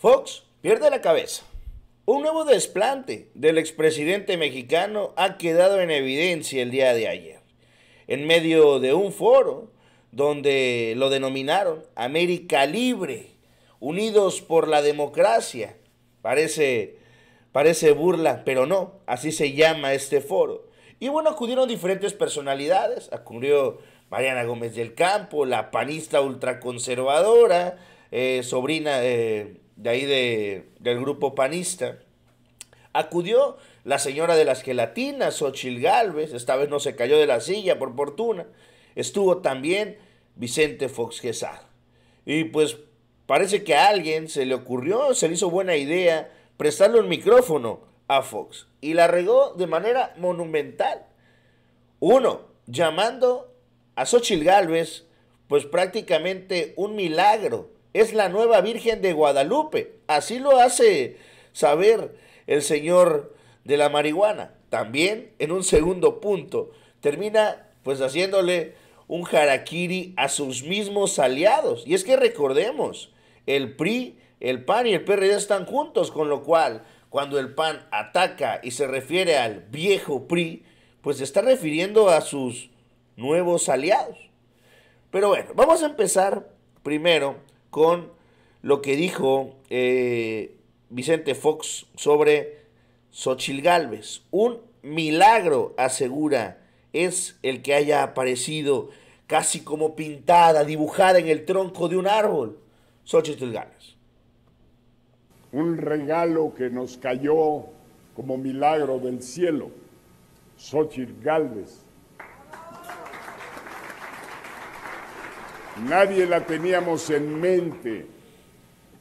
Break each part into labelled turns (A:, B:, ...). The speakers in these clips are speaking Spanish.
A: Fox pierde la cabeza. Un nuevo desplante del expresidente mexicano ha quedado en evidencia el día de ayer, en medio de un foro donde lo denominaron América Libre, Unidos por la Democracia. Parece, parece burla, pero no, así se llama este foro. Y bueno, acudieron diferentes personalidades, acudió Mariana Gómez del Campo, la panista ultraconservadora, eh, sobrina... de de ahí de, del grupo panista, acudió la señora de las gelatinas, Xochil Galvez, esta vez no se cayó de la silla por fortuna, estuvo también Vicente Fox Quesada. Y pues parece que a alguien se le ocurrió, se le hizo buena idea prestarle un micrófono a Fox y la regó de manera monumental. Uno, llamando a Xochil Galvez, pues prácticamente un milagro es la nueva Virgen de Guadalupe. Así lo hace saber el señor de la marihuana. También en un segundo punto termina pues haciéndole un harakiri a sus mismos aliados. Y es que recordemos, el PRI, el PAN y el PRD están juntos, con lo cual cuando el PAN ataca y se refiere al viejo PRI, pues se está refiriendo a sus nuevos aliados. Pero bueno, vamos a empezar primero con lo que dijo eh, Vicente Fox sobre Xochil Gálvez. Un milagro, asegura, es el que haya aparecido casi como pintada, dibujada en el tronco de un árbol. Xochitl
B: Gálvez. Un regalo que nos cayó como milagro del cielo. Xochitl Gálvez Nadie la teníamos en mente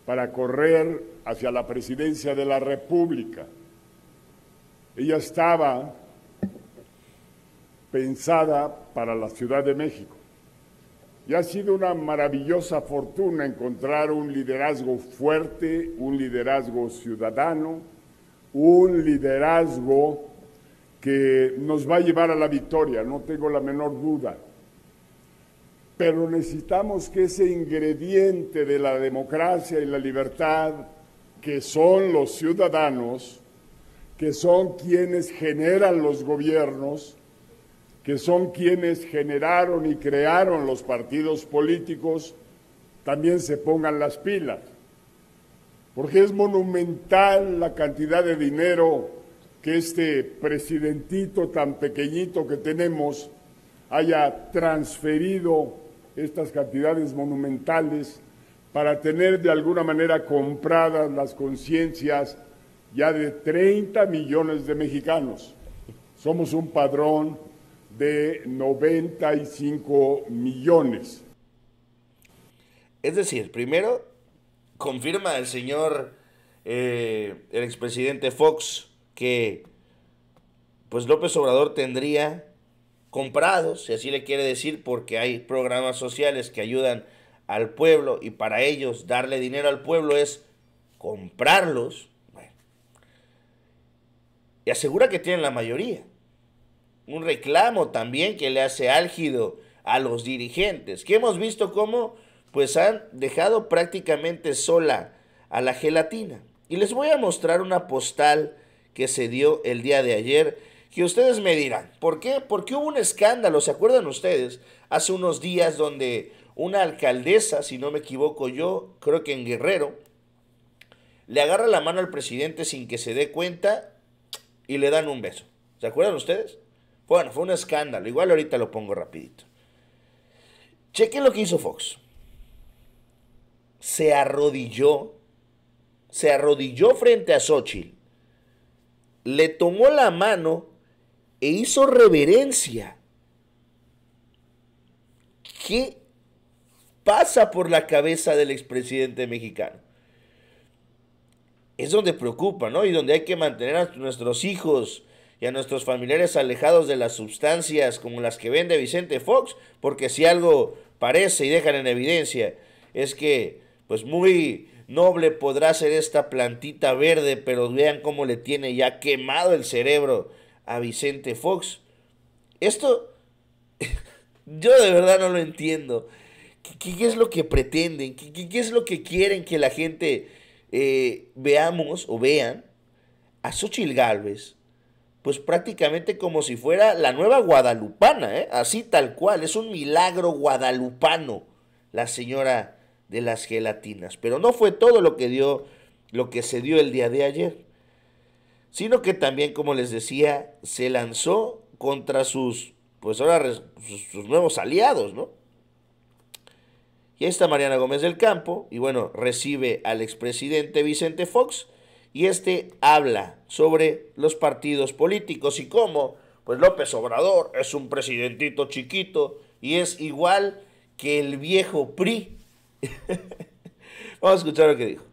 B: para correr hacia la presidencia de la República. Ella estaba pensada para la Ciudad de México. Y ha sido una maravillosa fortuna encontrar un liderazgo fuerte, un liderazgo ciudadano, un liderazgo que nos va a llevar a la victoria, no tengo la menor duda pero necesitamos que ese ingrediente de la democracia y la libertad, que son los ciudadanos, que son quienes generan los gobiernos, que son quienes generaron y crearon los partidos políticos, también se pongan las pilas, porque es monumental la cantidad de dinero que este presidentito tan pequeñito que tenemos haya transferido estas cantidades monumentales para tener de alguna manera compradas las conciencias ya de 30 millones de mexicanos. Somos un padrón de 95 millones. Es decir, primero
A: confirma el señor, eh, el expresidente Fox, que pues López Obrador tendría comprados, si así le quiere decir, porque hay programas sociales que ayudan al pueblo y para ellos darle dinero al pueblo es comprarlos. y asegura que tienen la mayoría. Un reclamo también que le hace álgido a los dirigentes, que hemos visto cómo pues han dejado prácticamente sola a la gelatina. Y les voy a mostrar una postal que se dio el día de ayer que ustedes me dirán. ¿Por qué? Porque hubo un escándalo, ¿se acuerdan ustedes? Hace unos días donde una alcaldesa, si no me equivoco yo, creo que en Guerrero, le agarra la mano al presidente sin que se dé cuenta y le dan un beso. ¿Se acuerdan ustedes? Bueno, fue un escándalo. Igual ahorita lo pongo rapidito. Chequen lo que hizo Fox. Se arrodilló. Se arrodilló frente a Xochitl. Le tomó la mano e hizo reverencia. ¿Qué pasa por la cabeza del expresidente mexicano? Es donde preocupa, ¿no? Y donde hay que mantener a nuestros hijos y a nuestros familiares alejados de las sustancias como las que vende Vicente Fox, porque si algo parece y dejan en evidencia es que, pues muy noble podrá ser esta plantita verde, pero vean cómo le tiene ya quemado el cerebro a Vicente Fox. Esto yo de verdad no lo entiendo. ¿Qué, qué es lo que pretenden? ¿Qué, qué, es lo que quieren que la gente eh, veamos o vean a Xochitl Galvez? Pues prácticamente como si fuera la nueva guadalupana, ¿eh? así tal cual. Es un milagro guadalupano la señora de las gelatinas. Pero no fue todo lo que dio, lo que se dio el día de ayer sino que también, como les decía, se lanzó contra sus, pues ahora sus, nuevos aliados, ¿no? Y ahí está Mariana Gómez del Campo, y bueno, recibe al expresidente Vicente Fox, y este habla sobre los partidos políticos y cómo, pues López Obrador es un presidentito chiquito y es igual que el viejo PRI. Vamos a escuchar lo que dijo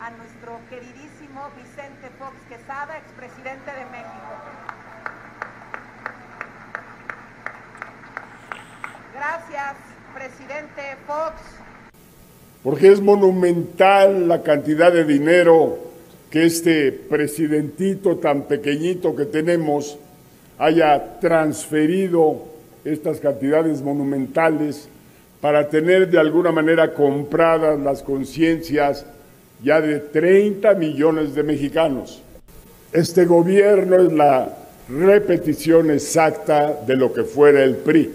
B: a nuestro queridísimo Vicente Fox Quesada, expresidente de México. Gracias, presidente Fox. Porque es monumental la cantidad de dinero que este presidentito tan pequeñito que tenemos haya transferido estas cantidades monumentales para tener de alguna manera compradas las conciencias ya de 30 millones de mexicanos. Este gobierno es la repetición exacta de lo que fuera el PRI.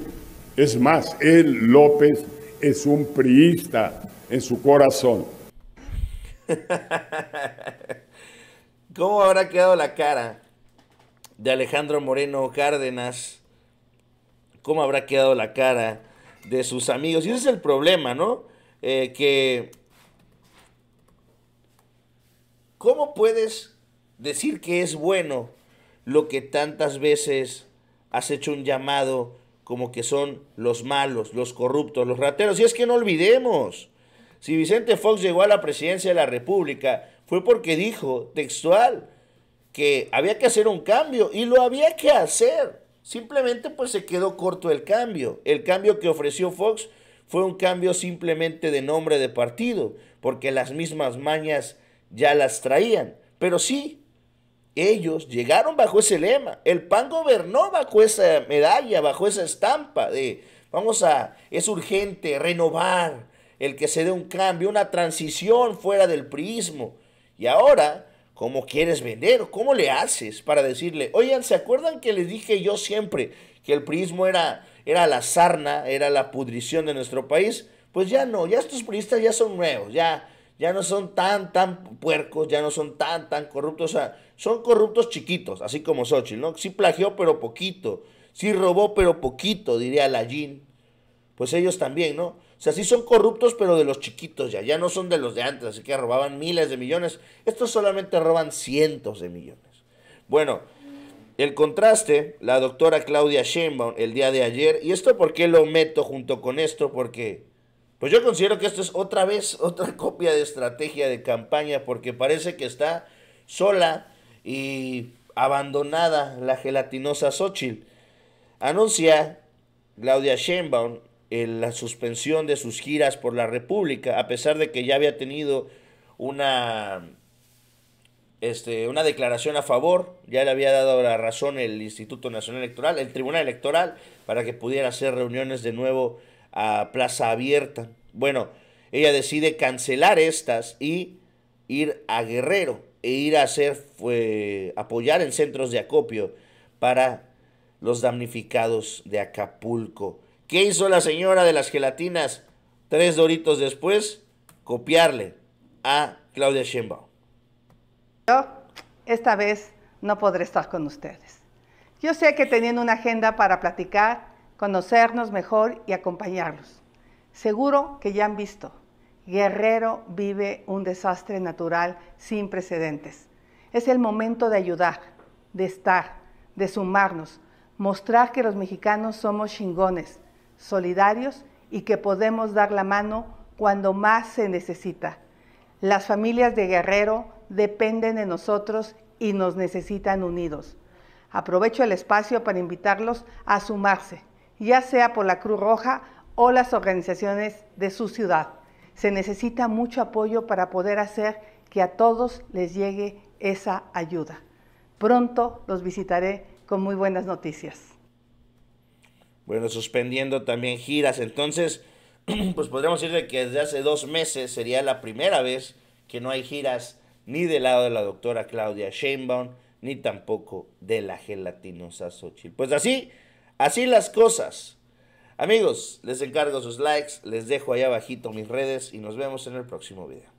B: Es más, él, López, es un priista en su corazón.
A: ¿Cómo habrá quedado la cara de Alejandro Moreno Cárdenas? ¿Cómo habrá quedado la cara de sus amigos. Y ese es el problema, ¿no? Eh, que... ¿Cómo puedes decir que es bueno lo que tantas veces has hecho un llamado como que son los malos, los corruptos, los rateros? Y es que no olvidemos, si Vicente Fox llegó a la presidencia de la República, fue porque dijo textual que había que hacer un cambio y lo había que hacer. Simplemente pues se quedó corto el cambio. El cambio que ofreció Fox fue un cambio simplemente de nombre de partido, porque las mismas mañas ya las traían. Pero sí, ellos llegaron bajo ese lema. El PAN gobernó bajo esa medalla, bajo esa estampa de vamos a, es urgente renovar, el que se dé un cambio, una transición fuera del priismo. Y ahora ¿Cómo quieres vender? ¿Cómo le haces para decirle, oigan, ¿se acuerdan que les dije yo siempre que el priismo era, era la sarna, era la pudrición de nuestro país? Pues ya no, ya estos priistas ya son nuevos, ya, ya no son tan, tan puercos, ya no son tan, tan corruptos, o sea, son corruptos chiquitos, así como Xochitl, ¿no? Sí plagió, pero poquito, sí robó, pero poquito, diría Lallín. Pues ellos también, ¿no? O sea, sí son corruptos, pero de los chiquitos ya. Ya no son de los de antes, así que robaban miles de millones. Estos solamente roban cientos de millones. Bueno, el contraste, la doctora Claudia Sheinbaum el día de ayer, y esto por qué lo meto junto con esto, porque pues yo considero que esto es otra vez otra copia de estrategia de campaña, porque parece que está sola y abandonada la gelatinosa Xochitl. Anuncia Claudia Sheinbaum la suspensión de sus giras por la República, a pesar de que ya había tenido una, este, una declaración a favor, ya le había dado la razón el Instituto Nacional Electoral, el Tribunal Electoral, para que pudiera hacer reuniones de nuevo a plaza abierta. Bueno, ella decide cancelar estas y ir a Guerrero e ir a hacer, fue, apoyar en centros de acopio para los damnificados de Acapulco. ¿Qué hizo la señora de las gelatinas tres doritos después? Copiarle a Claudia Sheinbaum.
B: Yo esta vez no podré estar con ustedes. Yo sé que tenían una agenda para platicar, conocernos mejor y acompañarlos. Seguro que ya han visto, Guerrero vive un desastre natural sin precedentes. Es el momento de ayudar, de estar, de sumarnos, mostrar que los mexicanos somos chingones, solidarios y que podemos dar la mano cuando más se necesita. Las familias de Guerrero dependen de nosotros y nos necesitan unidos. Aprovecho el espacio para invitarlos a sumarse, ya sea por la Cruz Roja o las organizaciones de su ciudad. Se necesita mucho apoyo para poder hacer que a todos les llegue esa ayuda. Pronto los visitaré con muy buenas noticias
A: bueno, suspendiendo también giras. Entonces, pues podríamos decir que desde hace dos meses sería la primera vez que no hay giras ni del lado de la doctora Claudia Sheinbaum, ni tampoco de la gelatinosa Xochitl. Pues así, así las cosas. Amigos, les encargo sus likes, les dejo allá abajito mis redes y nos vemos en el próximo video.